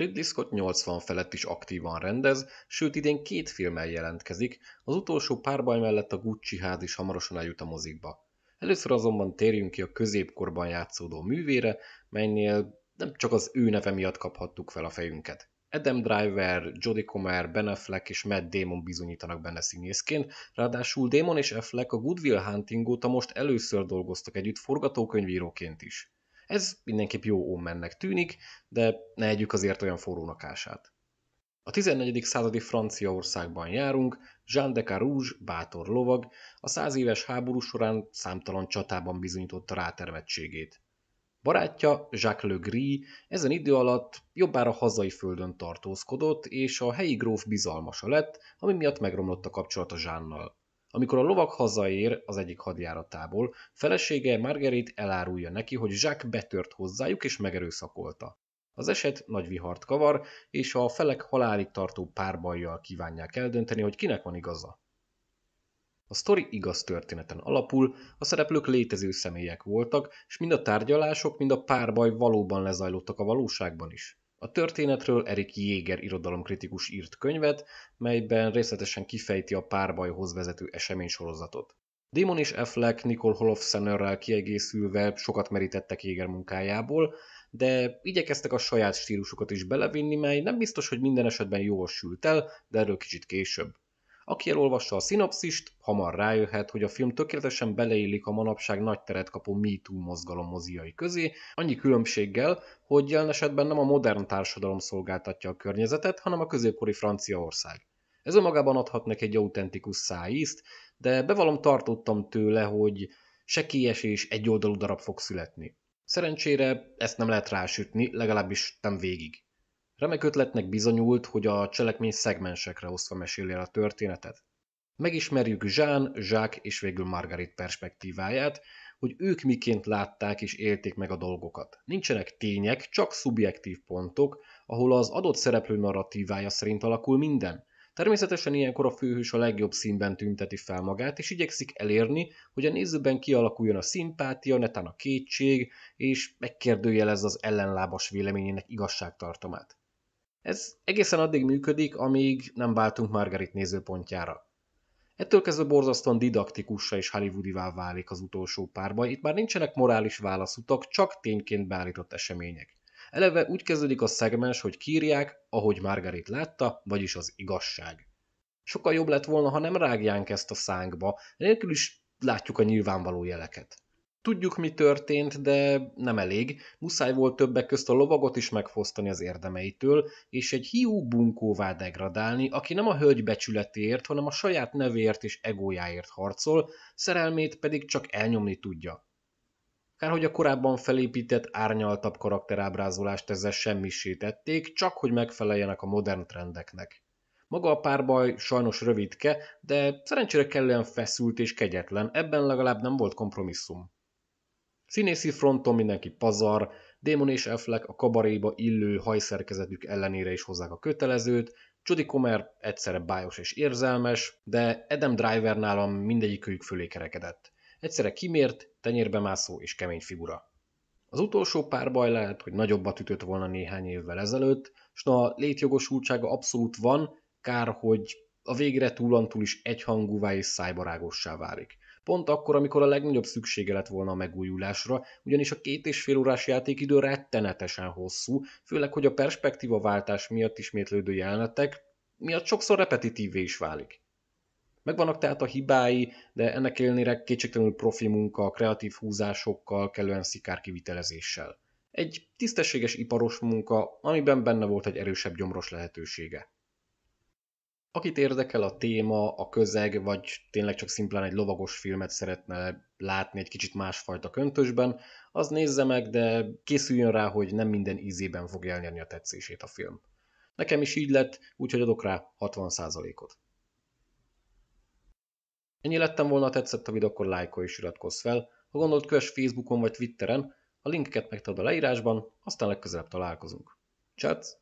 Ridley Scott 80 felett is aktívan rendez, sőt idén két filmmel jelentkezik, az utolsó párbaj mellett a Gucci ház is hamarosan eljut a mozikba. Először azonban térjünk ki a középkorban játszódó művére, melynél nem csak az ő neve miatt kaphattuk fel a fejünket. Adam Driver, Jodie Comer, Ben Affleck és Matt Damon bizonyítanak benne színészként, ráadásul Damon és Affleck a Goodwill Will Hunting óta most először dolgoztak együtt forgatókönyvíróként is. Ez mindenképp jó ómennek tűnik, de ne együk azért olyan forrónak ását. A 14. századi Franciaországban járunk, Jean de Carouge, bátor lovag, a száz éves háború során számtalan csatában bizonyította rátermettségét. Barátja, Jacques Le Gris ezen idő alatt jobbára hazai földön tartózkodott, és a helyi gróf bizalmasa lett, ami miatt megromlott a kapcsolata Jeannal. Amikor a lovak hazaér az egyik hadjáratából, felesége Margerit elárulja neki, hogy Jacques betört hozzájuk és megerőszakolta. Az eset nagy vihart kavar, és a felek halálig tartó párbajjal kívánják eldönteni, hogy kinek van igaza. A sztori igaz történeten alapul, a szereplők létező személyek voltak, és mind a tárgyalások, mind a párbaj valóban lezajlottak a valóságban is. A történetről Erik Jéger irodalomkritikus írt könyvet, melyben részletesen kifejti a párbajhoz vezető eseménysorozatot. Démon és Affleck Nicole Holofcenerrel kiegészülve sokat merítettek Jéger munkájából, de igyekeztek a saját stílusukat is belevinni, mely nem biztos, hogy minden esetben jól sült el, de erről kicsit később. Aki elolvassa a szinopszist, hamar rájöhet, hogy a film tökéletesen beleillik a manapság nagy teret kapó MeToo mozgalom moziai közé, annyi különbséggel, hogy jelen esetben nem a modern társadalom szolgáltatja a környezetet, hanem a középkori Franciaország. Ez önmagában adhat neki egy autentikus szájízt, de bevalom tartottam tőle, hogy sekélyes és egyoldalú darab fog születni. Szerencsére ezt nem lehet rásütni, legalábbis nem végig. Remek ötletnek bizonyult, hogy a cselekmény szegmensekre osztva meséli el a történetet. Megismerjük Jean, Jacques és végül Margarit perspektíváját, hogy ők miként látták és élték meg a dolgokat. Nincsenek tények, csak szubjektív pontok, ahol az adott szereplő narratívája szerint alakul minden. Természetesen ilyenkor a főhős a legjobb színben tünteti fel magát, és igyekszik elérni, hogy a nézőben kialakuljon a szimpátia, netán a kétség, és megkérdőjelez az ellenlábas véleményének igazságtartamát. Ez egészen addig működik, amíg nem váltunk Margaret nézőpontjára. Ettől kezdve borzasztóan didaktikussá és hollywoodivá válik az utolsó párbaj, itt már nincsenek morális válaszutak, csak tényként beállított események. Eleve úgy kezdődik a szegmens, hogy kírják, ahogy Margaret látta, vagyis az igazság. Sokkal jobb lett volna, ha nem rágjánk ezt a szánkba, nélkül is látjuk a nyilvánvaló jeleket. Tudjuk, mi történt, de nem elég. Muszáj volt többek közt a lovagot is megfosztani az érdemeitől, és egy hiú bunkóvá degradálni, aki nem a hölgy becsületéért, hanem a saját nevéért és egójáért harcol, szerelmét pedig csak elnyomni tudja. Kár, hogy a korábban felépített, árnyaltabb karakterábrázolást ezzel semmisítették, csak hogy megfeleljenek a modern trendeknek. Maga a párbaj sajnos rövidke, de szerencsére kellően feszült és kegyetlen, ebben legalább nem volt kompromisszum. Színészi fronton mindenki pazar, Démon és Affleck a kabaréba illő hajszerkezetük ellenére is hozzák a kötelezőt, Judy Comer egyszerre bájos és érzelmes, de Adam Driver nálam mindegyikőjük fölé kerekedett. Egyszerre kimért, tenyérbe mászó és kemény figura. Az utolsó párbaj lehet, hogy nagyobbat ütött volna néhány évvel ezelőtt, s na a létjogosultsága abszolút van, kár, hogy a végre túlantul is egyhangúvá és szájbarágossá válik pont akkor, amikor a legnagyobb szüksége lett volna a megújulásra, ugyanis a két és fél órás játékidő rettenetesen hosszú, főleg, hogy a perspektíva váltás miatt ismétlődő jelenetek miatt sokszor repetitívvé is válik. Megvannak tehát a hibái, de ennek ellenére kétségtelenül profi munka, kreatív húzásokkal, kellően szikár kivitelezéssel. Egy tisztességes iparos munka, amiben benne volt egy erősebb gyomros lehetősége akit érdekel a téma, a közeg, vagy tényleg csak szimplán egy lovagos filmet szeretne látni egy kicsit másfajta köntösben, az nézze meg, de készüljön rá, hogy nem minden ízében fog elnyerni a tetszését a film. Nekem is így lett, úgyhogy adok rá 60%-ot. Ennyi lettem volna, ha tetszett a videó, akkor lájkolj és iratkozz fel. Ha gondolt, kövess Facebookon vagy Twitteren, a linkeket megtalálod a leírásban, aztán legközelebb találkozunk. Csátsz!